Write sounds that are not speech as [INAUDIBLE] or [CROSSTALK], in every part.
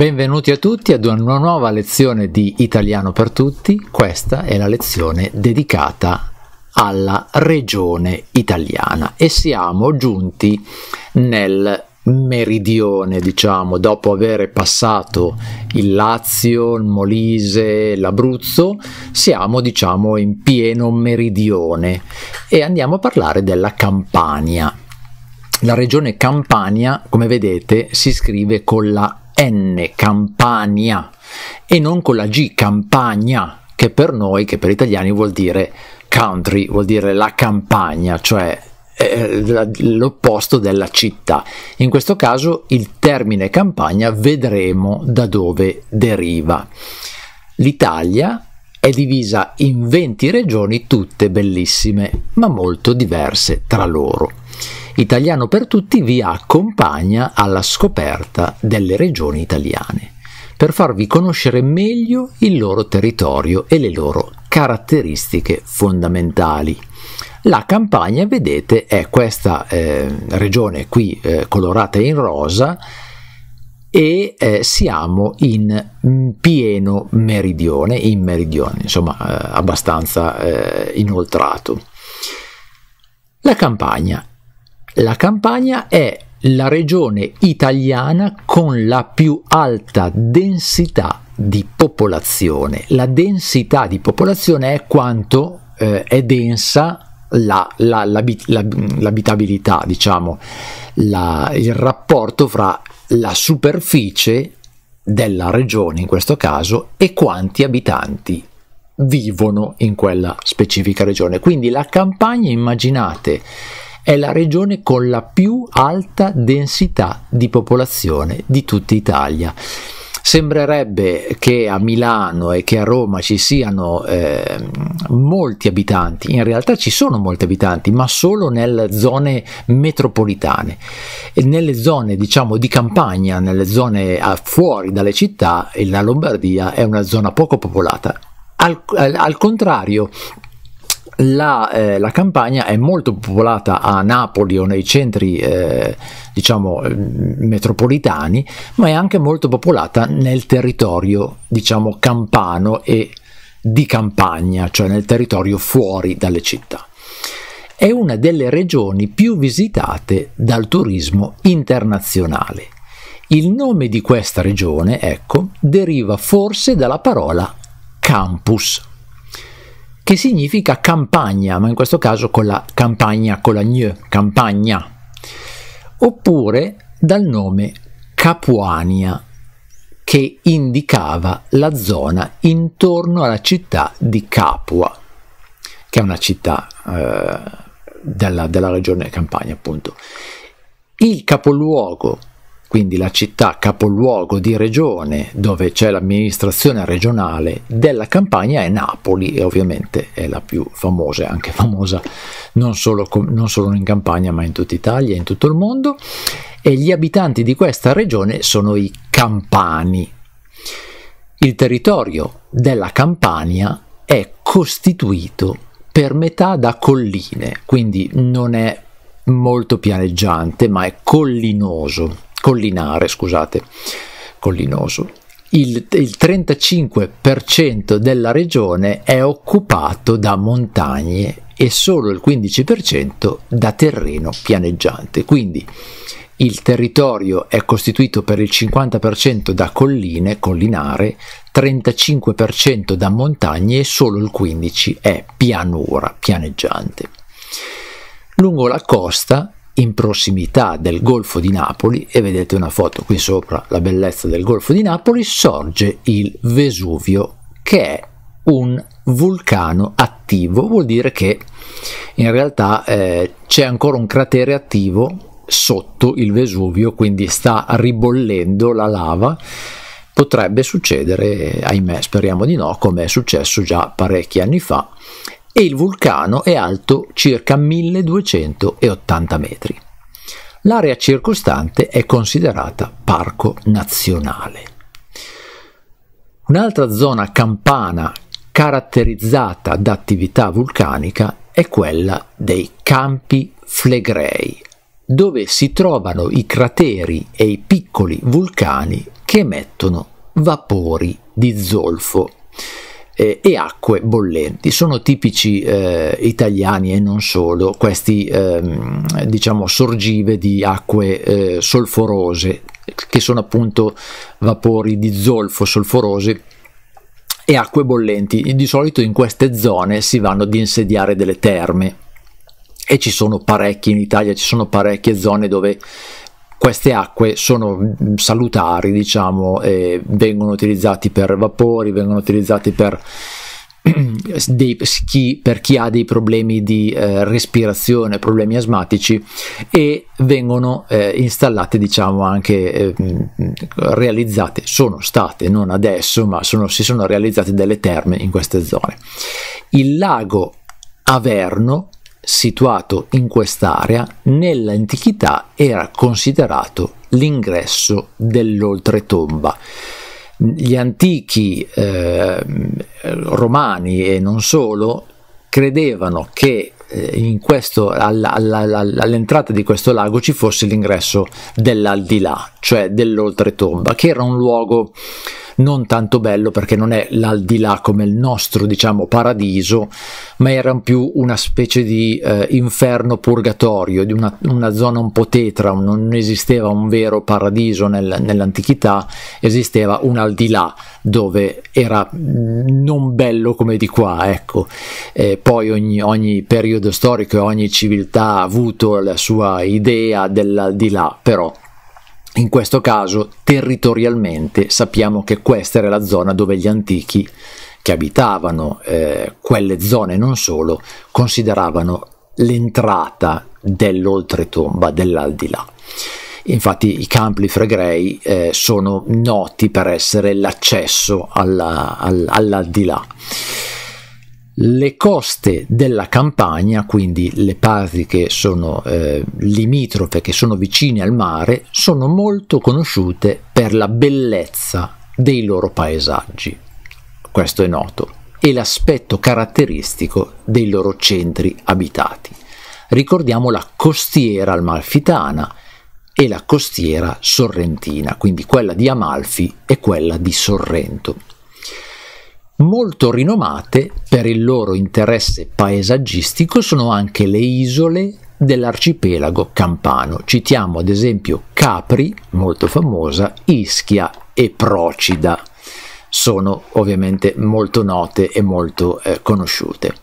Benvenuti a tutti ad una nuova lezione di Italiano per tutti. Questa è la lezione dedicata alla regione italiana e siamo giunti nel meridione, diciamo, dopo aver passato il Lazio, il Molise, l'Abruzzo, siamo, diciamo, in pieno meridione e andiamo a parlare della Campania. La regione Campania, come vedete, si scrive con la N Campania e non con la G Campagna, che per noi, che per gli italiani vuol dire country, vuol dire la campagna, cioè eh, l'opposto della città. In questo caso il termine campagna vedremo da dove deriva. L'Italia è divisa in 20 regioni, tutte bellissime, ma molto diverse tra loro. Italiano per tutti vi accompagna alla scoperta delle regioni italiane, per farvi conoscere meglio il loro territorio e le loro caratteristiche fondamentali. La campagna, vedete, è questa eh, regione qui eh, colorata in rosa, e eh, siamo in mm, pieno meridione, in meridione, insomma eh, abbastanza eh, inoltrato. La Campania. La Campania è la regione italiana con la più alta densità di popolazione. La densità di popolazione è quanto eh, è densa la, la, l'abit- mm, l'abitabilità, diciamo, la, il rapporto fra la superficie della regione in questo caso e quanti abitanti vivono in quella specifica regione. Quindi la campagna, immaginate, è la regione con la più alta densità di popolazione di tutta Italia. Sembrerebbe che a Milano e che a Roma ci siano eh, molti abitanti, in realtà ci sono molti abitanti, ma solo nelle zone metropolitane. E nelle zone diciamo di campagna, nelle zone fuori dalle città, la Lombardia è una zona poco popolata. al, al contrario, la, eh, la, campagna è molto popolata a Napoli o nei centri eh, diciamo mm, metropolitani ma è anche molto popolata nel territorio diciamo campano e di campagna cioè nel territorio fuori dalle città è una delle regioni più visitate dal turismo internazionale il nome di questa regione ecco deriva forse dalla parola campus che significa campagna, ma in questo caso con la campagna, con la gne, campagna, oppure dal nome Capuania, che indicava la zona intorno alla città di Capua, che è una città eh, della, della regione Campania, appunto. Il capoluogo quindi la città capoluogo di regione dove c'è l'amministrazione regionale della Campania è Napoli e ovviamente è la più famosa, anche famosa non solo, non solo in Campania ma in tutta Italia e in tutto il mondo e gli abitanti di questa regione sono i Campani. Il territorio della Campania è costituito per metà da colline, quindi non è molto pianeggiante ma è collinoso collinare, scusate, collinoso. Il, il 35% della regione è occupato da montagne e solo il 15% da terreno pianeggiante. Quindi il territorio è costituito per il 50% da colline, collinare, 35% da montagne e solo il 15% è pianura, pianeggiante. Lungo la costa in prossimità del Golfo di Napoli, e vedete una foto qui sopra, la bellezza del Golfo di Napoli, sorge il Vesuvio, che è un vulcano attivo, vuol dire che in realtà eh, c'è ancora un cratere attivo sotto il Vesuvio, quindi sta ribollendo la lava. Potrebbe succedere, ahimè speriamo di no, come è successo già parecchi anni fa, e il vulcano è alto circa 1280 metri. L'area circostante è considerata parco nazionale. Un'altra zona campana caratterizzata da attività vulcanica è quella dei Campi Flegrei, dove si trovano i crateri e i piccoli vulcani che emettono vapori di zolfo eh, e acque bollenti. Sono tipici eh, italiani e non solo questi ehm, diciamo sorgive di acque eh, solforose che sono appunto vapori di zolfo solforose e acque bollenti. Di solito in queste zone si vanno ad insediare delle terme e ci sono parecchie in Italia, ci sono parecchie zone dove queste acque sono mm, salutari, diciamo, vengono utilizzate per vapori, vengono utilizzate per [CLEARS THROAT] dei, chi, per chi ha dei problemi di eh, respirazione, problemi asmatici e vengono eh, installate, diciamo anche eh, mm, realizzate, sono state non adesso, ma sono, si sono realizzate delle terme in queste zone. Il lago Averno situato in quest'area, nell'antichità era considerato l'ingresso dell'oltretomba. Gli antichi eh, romani e non solo credevano che eh, questo, all'entrata di questo lago ci fosse l'ingresso dell'aldilà, cioè dell'oltretomba, che era un luogo non tanto bello perché non è l'aldilà come il nostro diciamo paradiso, ma era più una specie di eh, inferno purgatorio, di una, una, zona un po' tetra, non esisteva un vero paradiso nel, nell'antichità, esisteva un aldilà dove era mm, non bello come di qua, ecco. E poi ogni, ogni periodo storico e ogni civiltà ha avuto la sua idea dell'aldilà, però in questo caso, territorialmente, sappiamo che questa era la zona dove gli antichi che abitavano eh, quelle zone e non solo consideravano l'entrata dell'oltretomba, dell'aldilà. Infatti i campi Fregrei eh, sono noti per essere l'accesso alla, all, all'aldilà. Le coste della campagna, quindi le parti che sono eh, limitrofe, che sono vicine al mare, sono molto conosciute per la bellezza dei loro paesaggi. Questo è noto. E l'aspetto caratteristico dei loro centri abitati. Ricordiamo la costiera amalfitana e la costiera sorrentina, quindi quella di Amalfi e quella di Sorrento. Molto rinomate per il loro interesse paesaggistico sono anche le isole dell'arcipelago campano. Citiamo ad esempio Capri, molto famosa, Ischia e Procida. Sono ovviamente molto note e molto eh, conosciute.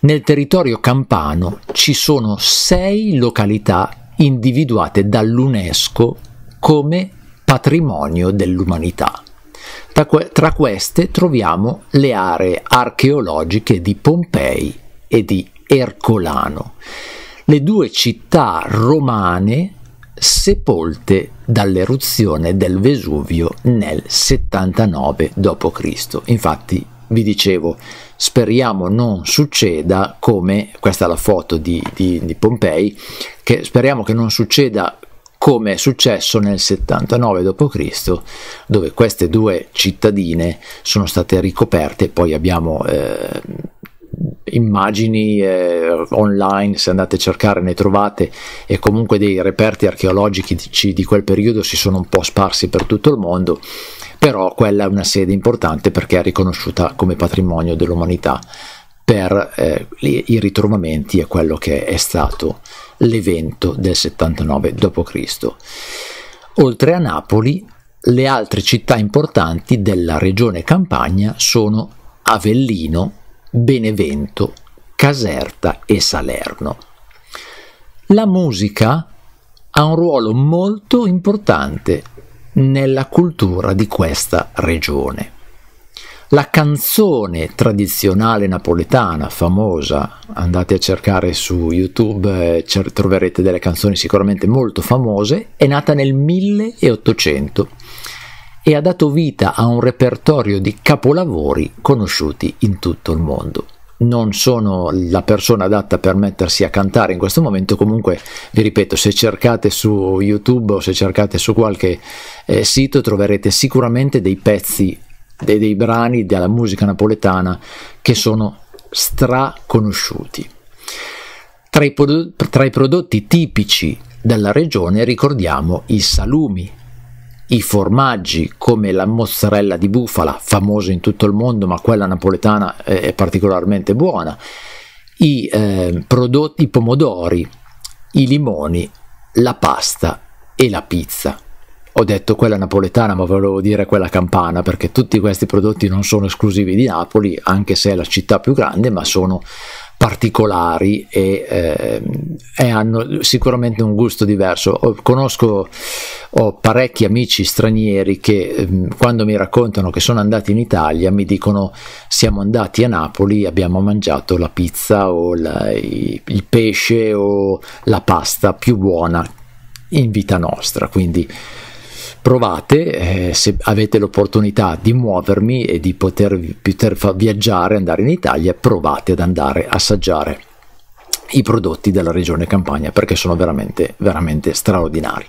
Nel territorio campano ci sono sei località individuate dall'UNESCO come patrimonio dell'umanità. Tra, queste troviamo le aree archeologiche di Pompei e di Ercolano, le due città romane sepolte dall'eruzione del Vesuvio nel 79 d.C. Infatti vi dicevo, speriamo non succeda come, questa è la foto di, di, di Pompei, che speriamo che non succeda come è successo nel 79 d.C., dove queste due cittadine sono state ricoperte, poi abbiamo eh, immagini eh, online, se andate a cercare ne trovate e comunque dei reperti archeologici di quel periodo si sono un po' sparsi per tutto il mondo, però quella è una sede importante perché è riconosciuta come patrimonio dell'umanità per eh, i ritrovamenti e quello che è stato l'evento del 79 d.C. Oltre a Napoli, le altre città importanti della regione Campania sono Avellino, Benevento, Caserta e Salerno. La musica ha un ruolo molto importante nella cultura di questa regione. La canzone tradizionale napoletana famosa, andate a cercare su YouTube, eh, troverete delle canzoni sicuramente molto famose, è nata nel 1800 e ha dato vita a un repertorio di capolavori conosciuti in tutto il mondo non sono la persona adatta per mettersi a cantare in questo momento, comunque vi ripeto, se cercate su YouTube o se cercate su qualche eh, sito troverete sicuramente dei pezzi dei, dei brani della musica napoletana che sono straconosciuti. Tra i, tra i prodotti tipici della regione ricordiamo i salumi, i formaggi come la mozzarella di bufala, famosa in tutto il mondo, ma quella napoletana eh, è particolarmente buona, i, eh, prodotti, i pomodori, i limoni, la pasta e la pizza ho detto quella napoletana, ma volevo dire quella campana, perché tutti questi prodotti non sono esclusivi di Napoli, anche se è la città più grande, ma sono particolari e, eh, e hanno sicuramente un gusto diverso. Ho, conosco ho parecchi amici stranieri che ehm, quando mi raccontano che sono andati in Italia mi dicono siamo andati a Napoli, abbiamo mangiato la pizza o la, il pesce o la pasta più buona in vita nostra, quindi provate eh, se avete l'opportunità di muovermi e di poter, poter viaggiare, andare in Italia, provate ad andare a assaggiare i prodotti della regione Campania perché sono veramente, veramente straordinari.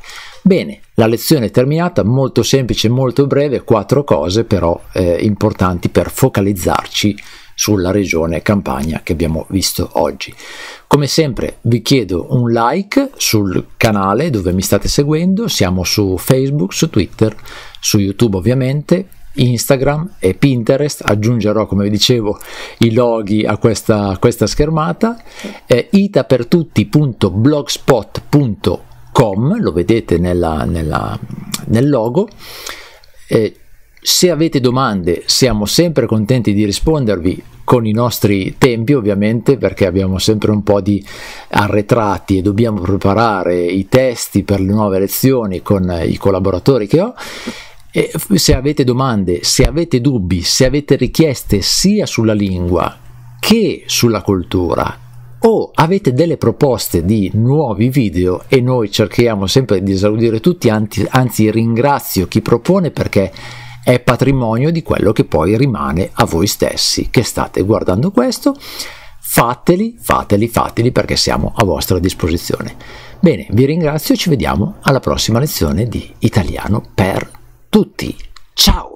Bene, la lezione è terminata, molto semplice, molto breve, quattro cose però eh, importanti per focalizzarci sulla regione Campania che abbiamo visto oggi. Come sempre vi chiedo un like sul canale dove mi state seguendo, siamo su Facebook, su Twitter, su YouTube ovviamente, Instagram e Pinterest, aggiungerò come vi dicevo i loghi a questa, questa schermata, eh, itapertutti.blogspot.com com, lo vedete nella, nella, nel logo. Eh, se avete domande siamo sempre contenti di rispondervi con i nostri tempi ovviamente perché abbiamo sempre un po' di arretrati e dobbiamo preparare i testi per le nuove lezioni con i collaboratori che ho. E se avete domande, se avete dubbi, se avete richieste sia sulla lingua che sulla cultura o avete delle proposte di nuovi video e noi cerchiamo sempre di esaudire tutti, anzi ringrazio chi propone perché è patrimonio di quello che poi rimane a voi stessi che state guardando questo. Fateli, fateli, fateli perché siamo a vostra disposizione. Bene, vi ringrazio e ci vediamo alla prossima lezione di Italiano per tutti. Ciao!